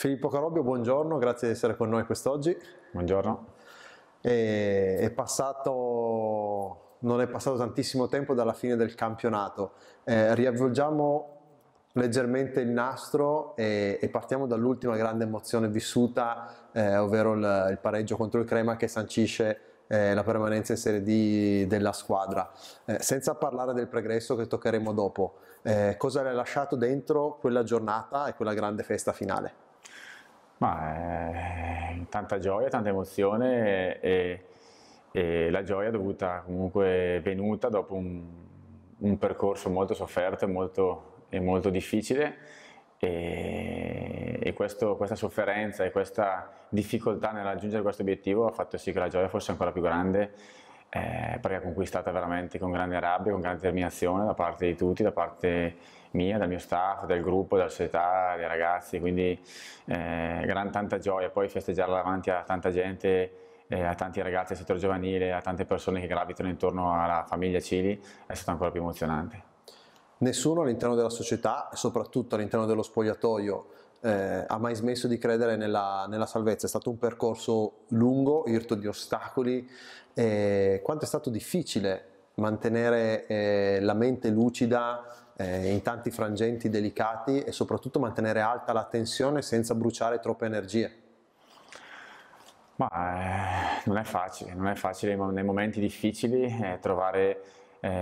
Filippo Carobbio, buongiorno, grazie di essere con noi quest'oggi. Buongiorno. E, è passato, non è passato tantissimo tempo dalla fine del campionato. Eh, riavvolgiamo leggermente il nastro e, e partiamo dall'ultima grande emozione vissuta, eh, ovvero il, il, pareggio contro il Crema che sancisce eh, la permanenza in Serie D della squadra. Eh, senza parlare del pregresso che toccheremo dopo, eh, cosa le ha lasciato dentro quella giornata e quella grande festa finale? Ma eh, tanta gioia, tanta emozione e, e, la gioia dovuta comunque venuta dopo un, un percorso molto sofferto molto, e molto, difficile e, e questo, questa sofferenza e questa difficoltà nel raggiungere questo obiettivo ha fatto sì che la gioia fosse ancora più grande eh, perché conquistata veramente con grande rabbia, con grande determinazione da parte di tutti, da parte mia, dal mio staff, del gruppo, della società, dei ragazzi, quindi eh, gran, tanta gioia, poi festeggiarla davanti a tanta gente, eh, a tanti ragazzi del settore giovanile, a tante persone che gravitano intorno alla famiglia Cili, è stato ancora più emozionante. Nessuno all'interno della società soprattutto all'interno dello spogliatoio eh, ha mai smesso di credere nella, nella, salvezza. È stato un percorso lungo, irto di ostacoli. Eh, quanto è stato difficile mantenere eh, la mente lucida eh, in tanti frangenti delicati e soprattutto mantenere alta la tensione senza bruciare troppe energie. Ma eh, non è facile, non è facile nei momenti difficili eh, trovare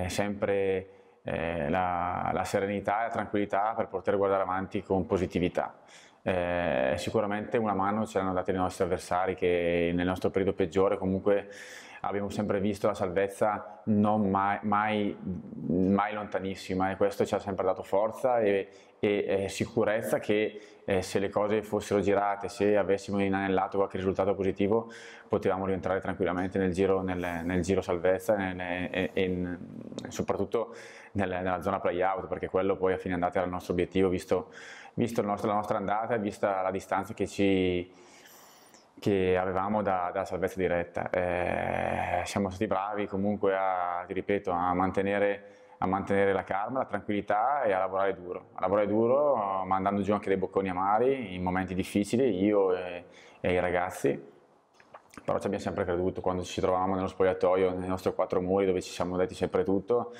sempre eh, la, la, serenità e la tranquillità per poter guardare avanti con positività. Eh, sicuramente una mano ce l'hanno data i nostri avversari che nel nostro periodo peggiore comunque abbiamo sempre visto la salvezza non mai, mai, mai lontanissima e questo ci ha sempre dato forza e, e, e sicurezza che eh, se le cose fossero girate, se avessimo inanellato qualche risultato positivo, potevamo rientrare tranquillamente nel giro, nel, nel giro salvezza nel, e, e, soprattutto nella zona playout, perché quello poi a fine andata era il nostro obiettivo, visto, visto nostro, la nostra andata e vista la distanza che ci che avevamo da, da salvezza diretta. Eh, siamo stati bravi comunque a, ripeto, a, mantenere, a, mantenere, la calma, la tranquillità e a lavorare duro. A lavorare duro mandando giù anche dei bocconi amari in momenti difficili, io e, e i ragazzi. Però ci abbiamo sempre creduto quando ci trovavamo nello spogliatoio, nei nostri quattro muri dove ci siamo detti sempre tutto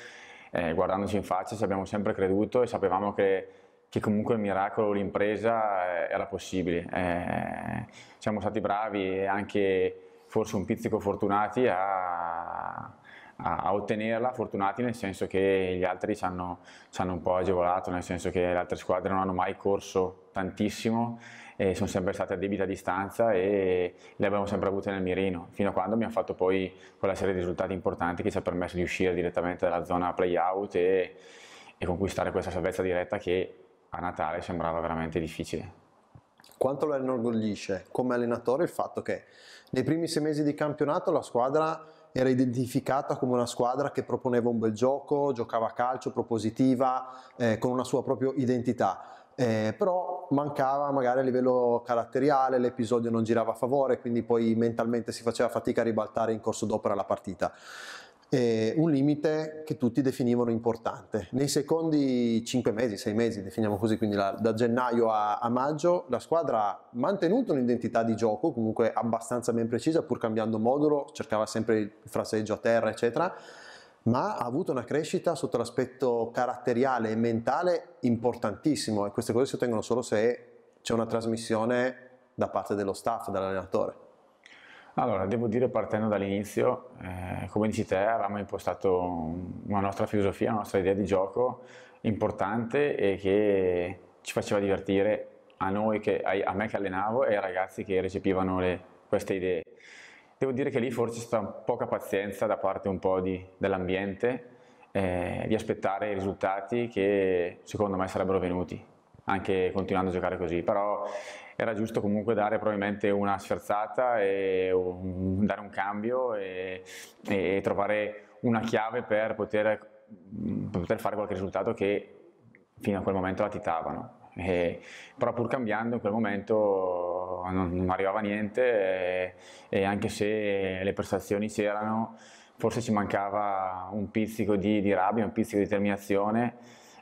eh, guardandoci in faccia ci abbiamo sempre creduto e sapevamo che che comunque il miracolo, l'impresa eh, era possibile. Eh, siamo stati bravi e anche forse un pizzico fortunati a, a, ottenerla, fortunati nel senso che gli altri ci hanno, ci hanno, un po' agevolato, nel senso che le altre squadre non hanno mai corso tantissimo e sono sempre state a debita distanza e le abbiamo sempre avute nel mirino, fino a quando abbiamo fatto poi quella serie di risultati importanti che ci ha permesso di uscire direttamente dalla zona play-out e, e conquistare questa salvezza diretta che a Natale sembrava veramente difficile. Quanto lo inorgoglisce come allenatore il fatto che nei primi sei mesi di campionato la squadra era identificata come una squadra che proponeva un bel gioco, giocava a calcio, propositiva, eh, con una sua propria identità. Eh, però mancava magari a livello caratteriale, l'episodio non girava a favore, quindi poi mentalmente si faceva fatica a ribaltare in corso d'opera la partita eh, un limite che tutti definivano importante. Nei secondi 5 mesi, 6 mesi, definiamo così, quindi la, da gennaio a, a, maggio, la squadra ha mantenuto un'identità di gioco comunque abbastanza ben precisa, pur cambiando modulo, cercava sempre il fraseggio a terra, eccetera, ma ha avuto una crescita sotto l'aspetto caratteriale e mentale importantissimo e queste cose si ottengono solo se c'è una trasmissione da parte dello staff, dall'allenatore. Allora, devo dire partendo dall'inizio, eh, come dici te, avevamo impostato una nostra filosofia, una nostra idea di gioco importante e che ci faceva divertire a noi, che, a, me che allenavo e ai ragazzi che recepivano le, queste idee. Devo dire che lì forse c'è stata poca pazienza da parte un po' dell'ambiente eh, di aspettare i risultati che secondo me sarebbero venuti anche continuando a giocare così, però era giusto comunque dare probabilmente una sferzata e un, dare un cambio e, e, trovare una chiave per poter, poter fare qualche risultato che fino a quel momento latitavano. E, però pur cambiando in quel momento non, non arrivava niente e, e, anche se le prestazioni c'erano forse ci mancava un pizzico di, di rabbia, un pizzico di determinazione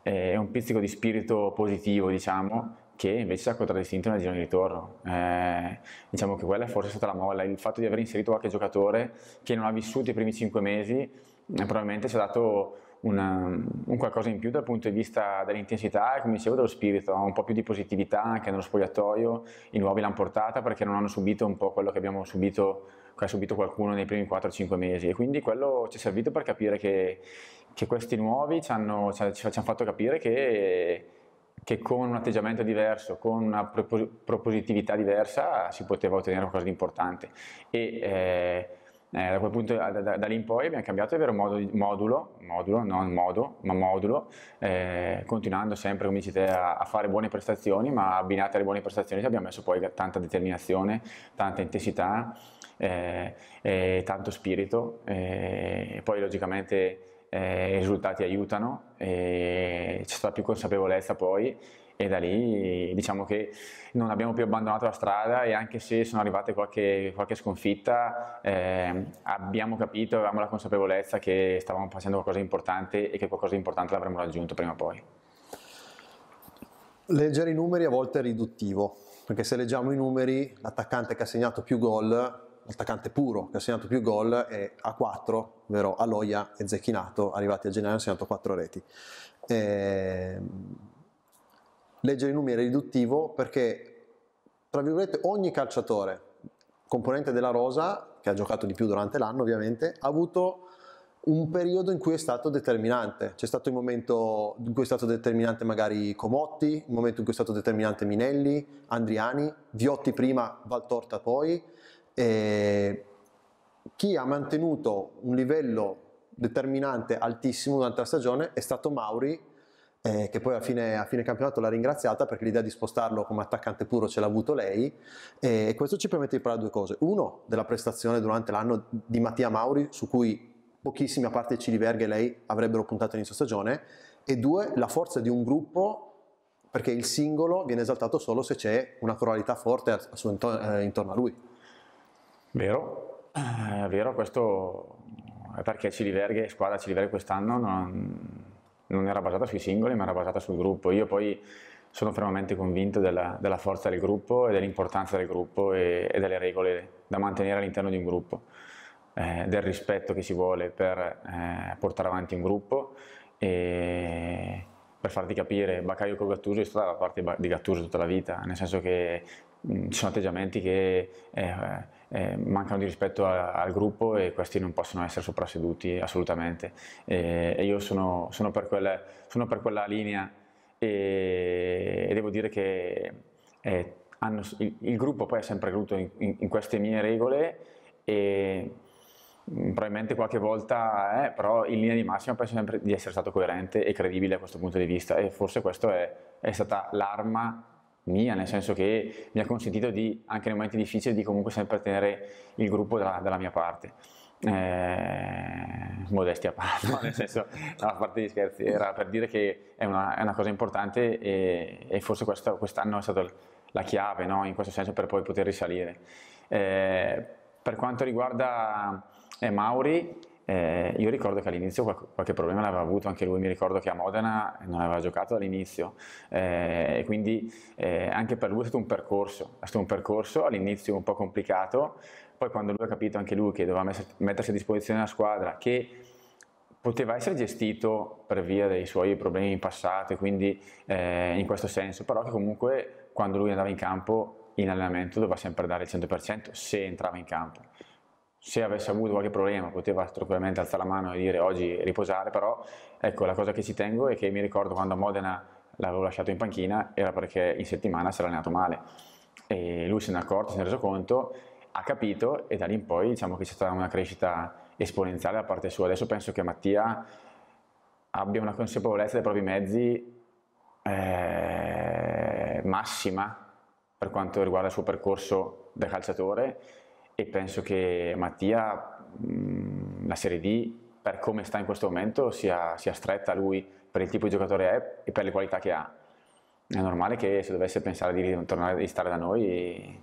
e un pizzico di spirito positivo diciamo che invece si è contraddistinto nel giro di ritorno. Eh, diciamo che quella è forse stata la molla, il fatto di aver inserito qualche giocatore che non ha vissuto i primi cinque mesi eh, probabilmente ci ha dato una, un qualcosa in più dal punto di vista dell'intensità e come dicevo dello spirito, un po' più di positività anche nello spogliatoio, i nuovi l'hanno portata perché non hanno subito un po' quello che abbiamo subito, che ha subito qualcuno nei primi 4-5 mesi e quindi quello ci è servito per capire che, che questi nuovi ci hanno, ci, ci hanno fatto capire che che con un atteggiamento diverso, con una propositività diversa si poteva ottenere qualcosa di importante e eh, eh, da quel punto da, da, da lì in poi abbiamo cambiato il vero modo, modulo, modulo, non modo, ma modulo, eh, continuando sempre come dici te, a, a, fare buone prestazioni, ma abbinate alle buone prestazioni abbiamo messo poi tanta determinazione, tanta intensità, eh, tanto spirito, eh, e poi logicamente eh, i risultati aiutano, c'è stata più consapevolezza poi e da lì diciamo che non abbiamo più abbandonato la strada e anche se sono arrivate qualche, qualche sconfitta eh, abbiamo capito, avevamo la consapevolezza che stavamo facendo qualcosa di importante e che qualcosa di importante l'avremmo raggiunto prima o poi. Leggere i numeri a volte è riduttivo, perché se leggiamo i numeri l'attaccante che ha segnato più gol l'attaccante puro che ha segnato più gol è a 4, ovvero Aloia e Zecchinato, arrivati a gennaio hanno segnato 4 reti. E... Ehm, leggere i numeri è riduttivo perché, tra virgolette, ogni calciatore, componente della rosa, che ha giocato di più durante l'anno ovviamente, ha avuto un periodo in cui è stato determinante. C'è stato il momento in cui è stato determinante magari Comotti, il momento in cui è stato determinante Minelli, Andriani, Viotti prima, Valtorta poi, eh, chi ha mantenuto un livello determinante altissimo durante la stagione è stato Mauri eh, che poi a fine, a fine, campionato l'ha ringraziata perché l'idea di spostarlo come attaccante puro ce l'ha avuto lei e questo ci permette di parlare di due cose. Uno, della prestazione durante l'anno di Mattia Mauri su cui pochissimi a parte Ciliverga e lei avrebbero puntato inizio stagione e due, la forza di un gruppo perché il singolo viene esaltato solo se c'è una coralità forte eh, intorno a lui. Vero, eh, è vero, questo è perché Ciliverghe, squadra Ciliverghe quest'anno non, non, era basata sui singoli ma era basata sul gruppo. Io poi sono fermamente convinto della, della forza del gruppo e dell'importanza del gruppo e, e, delle regole da mantenere all'interno di un gruppo, eh, del rispetto che si vuole per eh, portare avanti un gruppo e per farti capire, Baccaio con Gattuso è stata dalla parte di Gattuso tutta la vita, nel senso che mh, ci sono atteggiamenti che eh, eh, mancano di rispetto a, al gruppo e questi non possono essere soprasseduti assolutamente. E, e io sono, sono, per quella, sono, per quella, linea e, e devo dire che eh, hanno, il, il, gruppo poi ha sempre creduto in, in, in queste mie regole e mm, probabilmente qualche volta, eh, però in linea di massima penso sempre di essere stato coerente e credibile a questo punto di vista e forse questa è, è stata l'arma mia, nel senso che mi ha consentito di, anche nei momenti difficili, di comunque sempre tenere il gruppo dalla, dalla mia parte. Eh, modestia a parte, no? nel senso, no, a parte gli scherzi, era per dire che è una, è una cosa importante e, e forse questa, quest'anno è stata la chiave, no? in questo senso, per poi poter risalire. Eh, per quanto riguarda eh, Mauri, eh, io ricordo che all'inizio qualche, problema l'aveva avuto anche lui, mi ricordo che a Modena non aveva giocato all'inizio eh, quindi eh, anche per lui è stato un percorso, è stato un percorso all'inizio un po' complicato, poi quando lui ha capito anche lui che doveva mettersi a disposizione la squadra, che poteva essere gestito per via dei suoi problemi in passato e quindi eh, in questo senso, però che comunque quando lui andava in campo in allenamento doveva sempre dare il 100% se entrava in campo se avesse avuto qualche problema poteva sicuramente alzare la mano e dire oggi riposare, però ecco la cosa che ci tengo è che mi ricordo quando a Modena l'avevo lasciato in panchina era perché in settimana si era allenato male e lui se ne è accorto, se ne è reso conto, ha capito e da lì in poi diciamo che c'è stata una crescita esponenziale da parte sua. Adesso penso che Mattia abbia una consapevolezza dei propri mezzi eh, massima per quanto riguarda il suo percorso da calciatore e penso che Mattia mh, la Serie D per come sta in questo momento sia, sia stretta a lui per il tipo di giocatore è e per le qualità che ha è normale che se dovesse pensare di tornare di stare da noi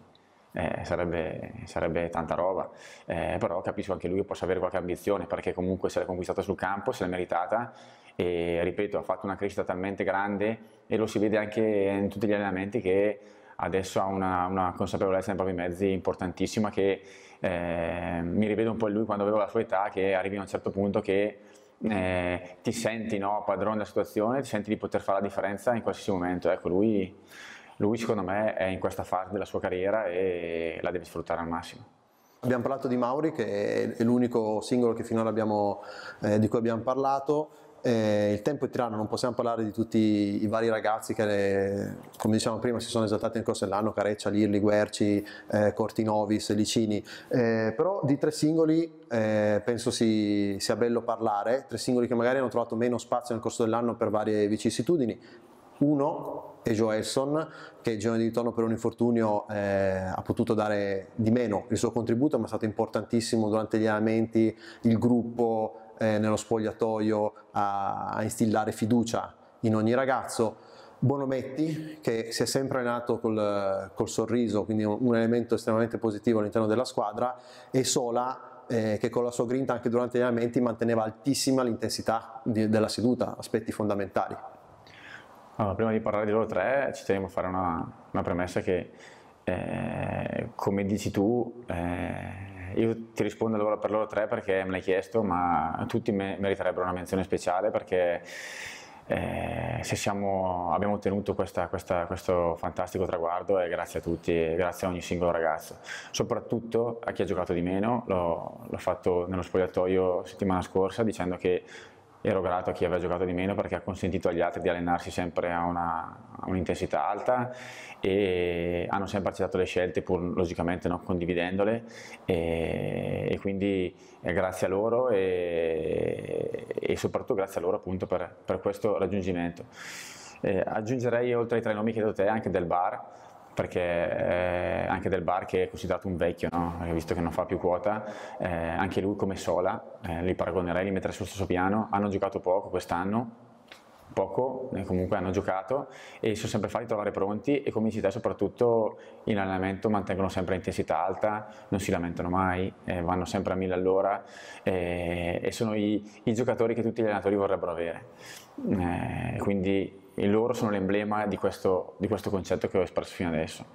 eh, sarebbe, sarebbe, tanta roba eh, però capisco anche lui che possa avere qualche ambizione perché comunque se l'è conquistata sul campo se l'è meritata e ripeto ha fatto una crescita talmente grande e lo si vede anche in tutti gli allenamenti che adesso ha una, una consapevolezza nei propri mezzi importantissima che eh, mi rivedo un po' in lui quando avevo la sua età, che arrivi a un certo punto che eh, ti senti no, padrone della situazione, ti senti di poter fare la differenza in qualsiasi momento. Ecco, lui, lui secondo me è in questa fase della sua carriera e la deve sfruttare al massimo. Abbiamo parlato di Mauri, che è l'unico singolo abbiamo, eh, di cui abbiamo parlato. Eh, il tempo è tiranno, non possiamo parlare di tutti i vari ragazzi che, come dicevamo prima, si sono esaltati nel corso dell'anno, Careccia, Lirli, Guerci, eh, Cortinovis, Licini, eh, però di tre singoli eh, penso si, sia bello parlare, tre singoli che magari hanno trovato meno spazio nel corso dell'anno per varie vicissitudini. Uno è Joelson che il giorno di ritorno per un infortunio eh, ha potuto dare di meno il suo contributo ma è stato importantissimo durante gli allenamenti, il gruppo, eh, nello spogliatoio a, a instillare fiducia in ogni ragazzo. Bonometti, che si è sempre nato col, col, sorriso, quindi un, elemento estremamente positivo all'interno della squadra, e Sola, eh, che con la sua grinta anche durante gli allenamenti manteneva altissima l'intensità di, della seduta, aspetti fondamentali. Allora, prima di parlare di loro tre, ci teniamo a fare una, una premessa che, eh, come dici tu, eh, io ti rispondo allora per loro tre perché me l'hai chiesto, ma tutti me- meriterebbero una menzione speciale perché eh, siamo, abbiamo ottenuto questa, questa, questo fantastico traguardo è grazie a tutti, grazie a ogni singolo ragazzo, soprattutto a chi ha giocato di meno, l'ho, l'ho fatto nello spogliatoio settimana scorsa dicendo che ero grato a chi aveva giocato di meno perché ha consentito agli altri di allenarsi sempre a, un'intensità un alta e hanno sempre accettato le scelte pur logicamente non condividendole e, e quindi grazie a loro e, e, soprattutto grazie a loro appunto per, per questo raggiungimento. Eh, aggiungerei oltre ai tre nomi che hai te anche del bar perché eh, anche Del Bar che è considerato un vecchio, no? Eh, visto che non fa più quota, eh, anche lui come Sola, eh, li paragonerei, li metterei sullo stesso piano, hanno giocato poco quest'anno, poco, eh, comunque hanno giocato e sono sempre fatti trovare pronti e come dici te soprattutto in allenamento mantengono sempre intensità alta, non si lamentano mai, eh, vanno sempre a 1000 all'ora eh, e sono i, i, giocatori che tutti gli allenatori vorrebbero avere. Eh, quindi e loro sono l'emblema di questo, di questo concetto che ho espresso fino adesso.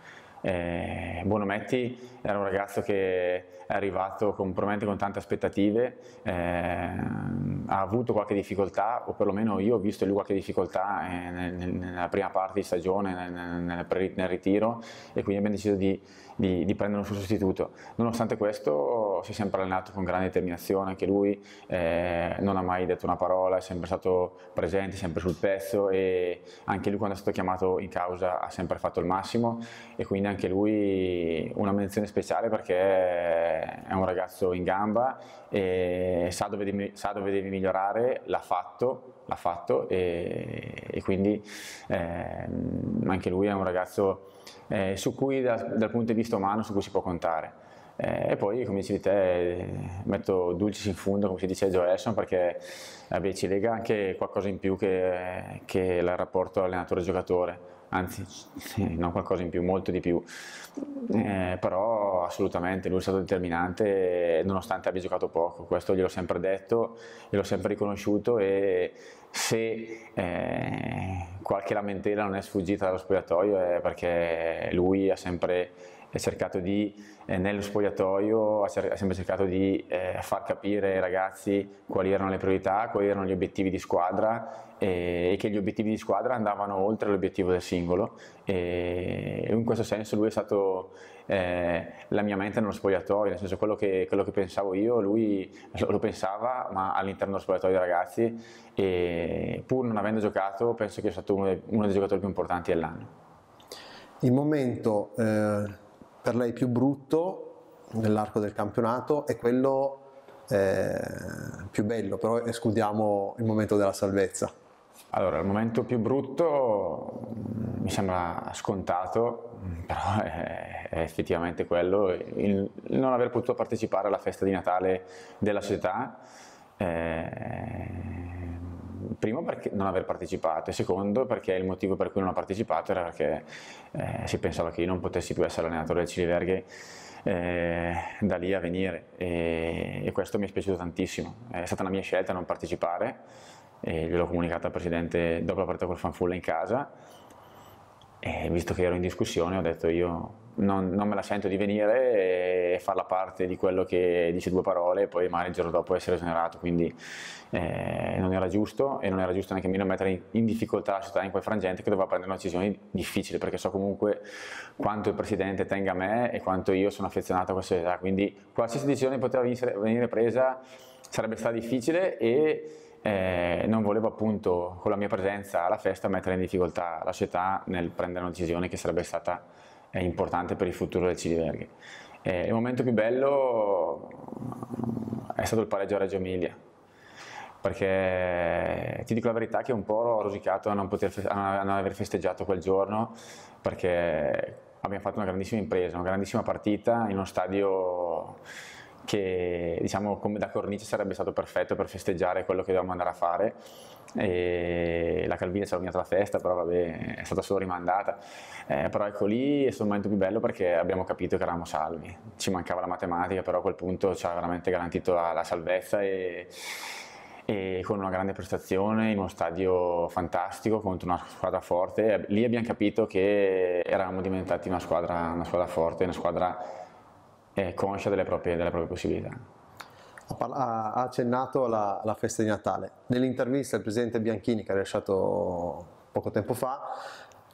Eh, Bonometti era un ragazzo che è arrivato con, probabilmente con tante aspettative, eh, ha avuto qualche difficoltà, o perlomeno io ho visto lui qualche difficoltà eh, nel, nella prima parte di stagione, nel, nel, nel ritiro, e quindi abbiamo deciso di di, di, prendere un suo sostituto. Nonostante questo si è sempre allenato con grande determinazione, anche lui eh, non ha mai detto una parola, è sempre stato presente, sempre sul pezzo e anche lui quando è stato chiamato in causa ha sempre fatto il massimo e quindi anche lui una menzione speciale perché è un ragazzo in gamba e sa dove devi, sa dove devi migliorare, l'ha fatto, l'ha fatto e, e quindi eh, anche lui è un ragazzo eh, su cui da, dal punto di vista umano su cui si può contare. Eh, e poi, come dicevi te, eh, metto Dulcis in fondo, come si dice a Joelson, perché vabbè, eh, ci lega anche qualcosa in più che, che il rapporto allenatore-giocatore, anzi, non qualcosa in più, molto di più. Eh, però assolutamente lui è stato determinante nonostante abbia giocato poco, questo gliel'ho sempre detto, gliel'ho sempre riconosciuto e se eh, qualche lamentela non è sfuggita dallo spogliatoio è perché lui ha sempre eh, cercato di, eh, nello spogliatoio, ha, cer ha sempre cercato di eh, far capire ai ragazzi quali erano le priorità, quali erano gli obiettivi di squadra e, eh, e che gli obiettivi di squadra andavano oltre l'obiettivo del singolo e, questo senso lui è stato eh, la mia mente nello spogliatoio, nel senso quello che, quello che pensavo io, lui lo, lo pensava, ma all'interno dello spogliatoio dei ragazzi, e pur non avendo giocato, penso che sia stato uno dei, uno dei giocatori più importanti dell'anno. Il momento eh, per lei più brutto nell'arco del campionato è quello eh, più bello, però escludiamo il momento della salvezza. Allora, il momento più brutto mm, mi sembra scontato, mm, però è, è effettivamente quello, il, non aver potuto partecipare alla festa di Natale della società, eh, primo perché non aver partecipato e secondo perché il motivo per cui non ho partecipato era perché eh, si pensava che io non potessi più essere allenatore del Ciliverghe eh, da lì a venire e, e questo mi è piaciuto tantissimo, è stata una mia scelta non partecipare e gliel'ho comunicata al presidente dopo la partita col Fanfulla in casa e visto che ero in discussione ho detto io non, non me la sento di venire e farla parte di quello che dice due parole e poi magari il giorno dopo essere esonerato quindi eh, non era giusto e non era giusto neanche meno mettere in difficoltà la società in quel frangente che doveva prendere una decisione difficile perché so comunque quanto il presidente tenga a me e quanto io sono affezionato a questa società quindi qualsiasi decisione poteva venire presa sarebbe stata difficile e eh, non volevo appunto con la mia presenza alla festa mettere in difficoltà la società nel prendere una decisione che sarebbe stata eh, importante per il futuro del Cidiverghi. Eh, il momento più bello è stato il pareggio a Reggio Emilia, perché ti dico la verità che un po' ho rosicato a non, poter, a non aver festeggiato quel giorno, perché abbiamo fatto una grandissima impresa, una grandissima partita in uno stadio che diciamo come da cornice sarebbe stato perfetto per festeggiare quello che dovevamo andare a fare e la Calvina ci ha rovinata la festa però vabbè è stata solo rimandata eh, però ecco lì è stato il momento più bello perché abbiamo capito che eravamo salvi ci mancava la matematica però a quel punto ci ha veramente garantito la, la salvezza e, e con una grande prestazione in uno stadio fantastico contro una squadra forte. Lì abbiamo capito che eravamo diventati una squadra, una squadra forte, una squadra è conscia delle proprie, delle proprie possibilità ha accennato alla, alla, festa di Natale. Nell'intervista il presidente Bianchini, che ha lasciato poco tempo fa,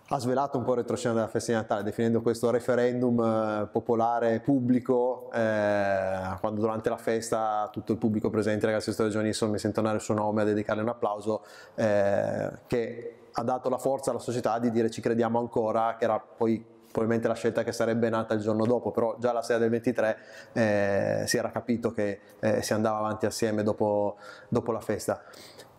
ha svelato un po' il retroscena della festa di Natale, definendo questo referendum eh, popolare pubblico, eh, quando durante la festa tutto il pubblico presente, ragazzi e giovani, mi sento a intonare il suo nome, a dedicarle un applauso, eh, che ha dato la forza alla società di dire ci crediamo ancora, che era poi probabilmente la scelta che sarebbe nata il giorno dopo, però già la sera del 23 eh, si era capito che eh, si andava avanti assieme dopo, dopo la festa.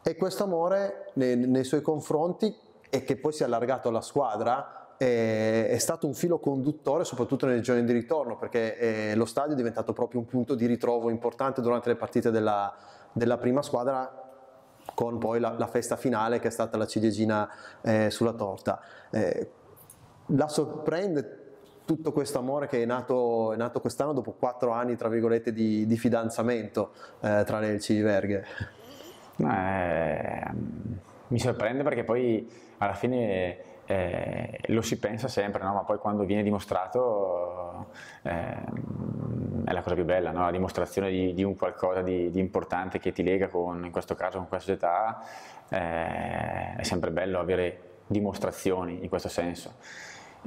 E questo amore nei, nei suoi confronti e che poi si è allargato alla squadra è, stato un filo conduttore soprattutto nelle giorni di ritorno perché eh, lo stadio è diventato proprio un punto di ritrovo importante durante le partite della, della prima squadra con poi la, la, festa finale che è stata la ciliegina eh, sulla torta. Eh, la sorprende tutto questo amore che è nato, è nato quest'anno dopo quattro anni, tra virgolette, di, di fidanzamento eh, tra le Elci di Verghe? Eh, mi sorprende perché poi alla fine eh, lo si pensa sempre, no? ma poi quando viene dimostrato ehm, è la cosa più bella, no? la dimostrazione di, di un qualcosa di, di, importante che ti lega con, in questo caso, con questa società, eh, è sempre bello avere dimostrazioni in questo senso.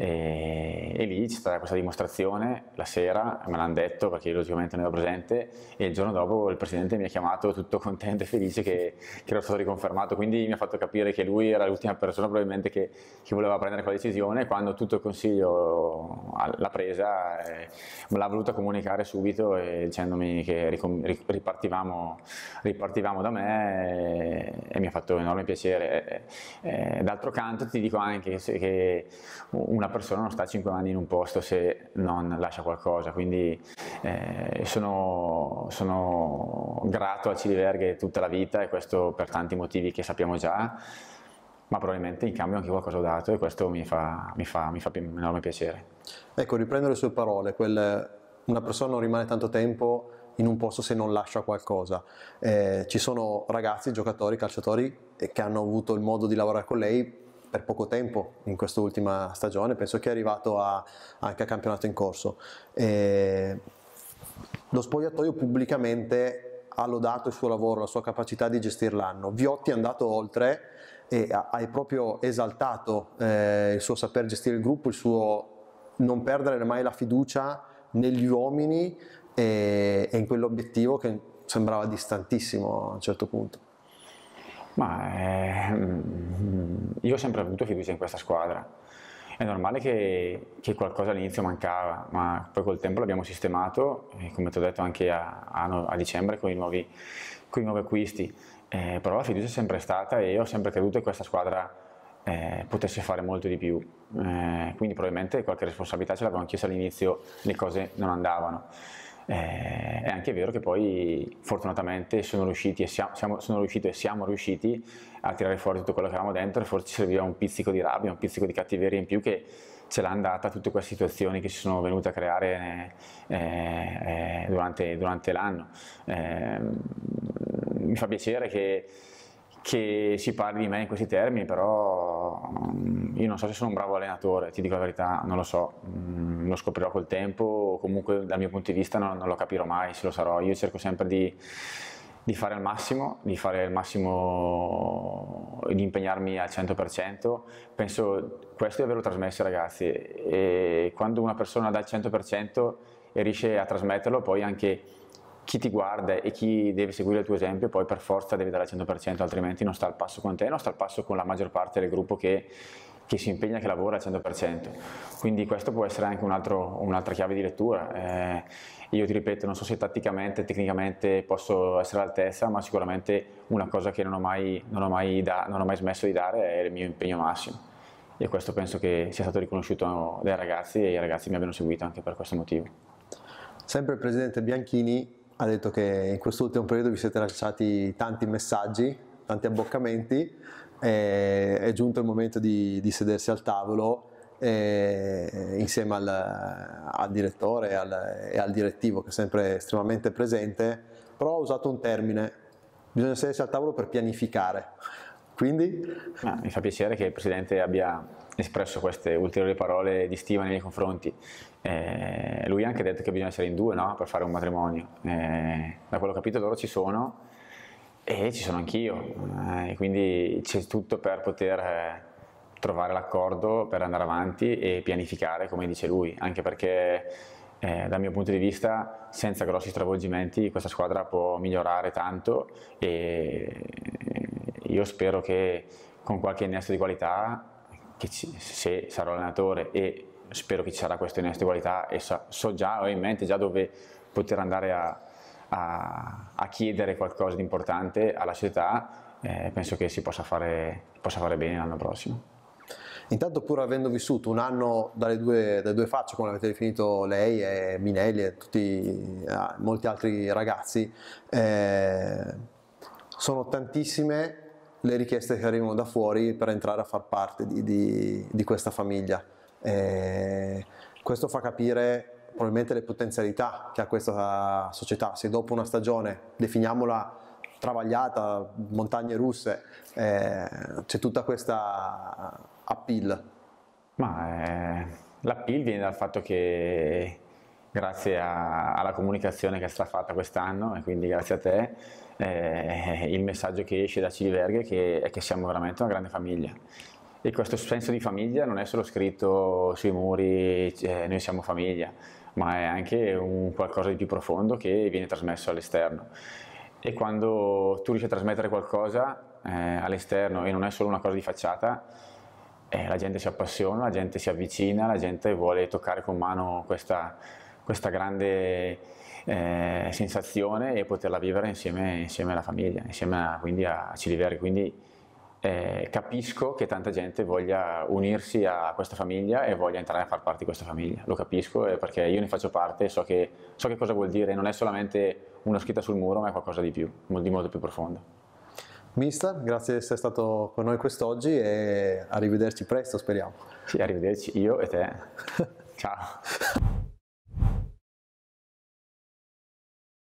E, e, lì c'è stata questa dimostrazione la sera, me l'hanno detto perché io logicamente non ero presente e il giorno dopo il presidente mi ha chiamato tutto contento e felice che, che ero stato riconfermato, quindi mi ha fatto capire che lui era l'ultima persona probabilmente che, che voleva prendere quella decisione e quando tutto il consiglio l'ha presa me eh, l'ha voluta comunicare subito eh, dicendomi che ripartivamo, ripartivamo da me eh, e, mi ha fatto enorme piacere. Eh, eh, d'altro canto ti dico anche che una una persona non sta 5 anni in un posto se non lascia qualcosa, quindi eh, sono, sono, grato a Cili Verghe tutta la vita e questo per tanti motivi che sappiamo già, ma probabilmente in cambio anche qualcosa ho dato e questo mi fa, mi fa, mi fa un enorme piacere. Ecco, riprendo le sue parole, quel, una persona non rimane tanto tempo in un posto se non lascia qualcosa. Eh, ci sono ragazzi, giocatori, calciatori eh, che hanno avuto il modo di lavorare con lei per poco tempo in quest'ultima stagione, penso che è arrivato a, anche a campionato in corso. E lo spogliatoio pubblicamente ha lodato il suo lavoro, la sua capacità di gestire l'anno. Viotti è andato oltre e hai proprio esaltato eh, il suo saper gestire il gruppo, il suo non perdere mai la fiducia negli uomini e, e in quell'obiettivo che sembrava distantissimo a un certo punto. Ma eh, io ho sempre avuto fiducia in questa squadra. È normale che, che qualcosa all'inizio mancava, ma poi col tempo l'abbiamo sistemato, come ti ho detto anche a, a, a dicembre con i nuovi, con i nuovi acquisti. Eh, però la fiducia è sempre stata e io ho sempre creduto che questa squadra eh, potesse fare molto di più. Eh, quindi probabilmente qualche responsabilità ce l'avevo anch'io se all'inizio le cose non andavano. Eh, è anche vero che poi fortunatamente sono riusciti e siamo, siamo, sono riuscito e siamo riusciti a tirare fuori tutto quello che avevamo dentro e forse ci serviva un pizzico di rabbia, un pizzico di cattiveria in più che ce l'ha andata tutte queste situazioni che si sono venute a creare eh, eh, durante, durante l'anno. Ehm, mi fa piacere che che si parli di me in questi termini, però mm, io non so se sono un bravo allenatore, ti dico la verità, non lo so, mm, lo scoprirò col tempo, comunque dal mio punto di vista non, non lo capirò mai se lo sarò, io cerco sempre di, di fare il massimo, di fare il massimo, di impegnarmi al 100%, penso questo è averlo trasmesso ragazzi e quando una persona dà il 100% e riesce a trasmetterlo poi anche chi ti guarda e chi deve seguire il tuo esempio poi per forza deve dare al 100% altrimenti non sta al passo con te, non sta al passo con la maggior parte del gruppo che, che si impegna, che lavora al 100%. Quindi questo può essere anche un altro, un'altra chiave di lettura. Eh, io ti ripeto, non so se tatticamente, tecnicamente posso essere all'altezza, ma sicuramente una cosa che non ho mai, non ho mai, da, non ho mai smesso di dare è il mio impegno massimo e questo penso che sia stato riconosciuto dai ragazzi e i ragazzi mi abbiano seguito anche per questo motivo. Sempre il presidente Bianchini ha detto che in quest'ultimo periodo vi siete lasciati tanti messaggi, tanti abboccamenti, è giunto il momento di, di sedersi al tavolo e, insieme al, al direttore e al, e al direttivo che è sempre estremamente presente, però ha usato un termine, bisogna sedersi al tavolo per pianificare. Quindi? Ma ah, mi fa piacere che il Presidente abbia espresso queste ulteriori parole di stima nei miei confronti. Eh, lui ha anche detto che bisogna essere in due no? per fare un matrimonio. Eh, da quello che ho capito loro ci sono e ci sono anch'io. Eh, quindi c'è tutto per poter eh, trovare l'accordo, per andare avanti e pianificare come dice lui, anche perché eh, dal mio punto di vista senza grossi stravolgimenti questa squadra può migliorare tanto e io spero che con qualche innesto di qualità che ci, se sarò allenatore e spero che ci sarà questa qualità e so, so già, ho in mente già dove poter andare a, a, a chiedere qualcosa di importante alla società, eh, penso che si possa fare, possa fare bene l'anno prossimo. Intanto pur avendo vissuto un anno dalle due, dalle due facce, come l'avete definito lei e Minelli e tutti, ah, molti altri ragazzi, eh, sono tantissime le richieste che arrivano da fuori per entrare a far parte di, di, di questa famiglia. E questo fa capire probabilmente le potenzialità che ha questa società. Se dopo una stagione, definiamola travagliata, montagne russe, eh, c'è tutta questa appeal. Ma eh, l'appeal viene dal fatto che grazie a, alla comunicazione che è stata fatta quest'anno e quindi grazie a te eh, il messaggio che esce da Ciliverghe che, è che siamo veramente una grande famiglia e questo senso di famiglia non è solo scritto sui muri eh, noi siamo famiglia ma è anche un qualcosa di più profondo che viene trasmesso all'esterno e quando tu riesci a trasmettere qualcosa eh, all'esterno e non è solo una cosa di facciata eh, la gente si appassiona, la gente si avvicina, la gente vuole toccare con mano questa questa grande eh, sensazione e poterla vivere insieme, insieme alla famiglia, insieme a, quindi a Ciliverri. Quindi eh, capisco che tanta gente voglia unirsi a questa famiglia e voglia entrare a far parte di questa famiglia, lo capisco eh, perché io ne faccio parte e so che, so che cosa vuol dire, non è solamente una scritta sul muro ma è qualcosa di più, di molto più profondo. Mister, grazie di essere stato con noi quest'oggi e arrivederci presto, speriamo. Sì, arrivederci io e te. Ciao.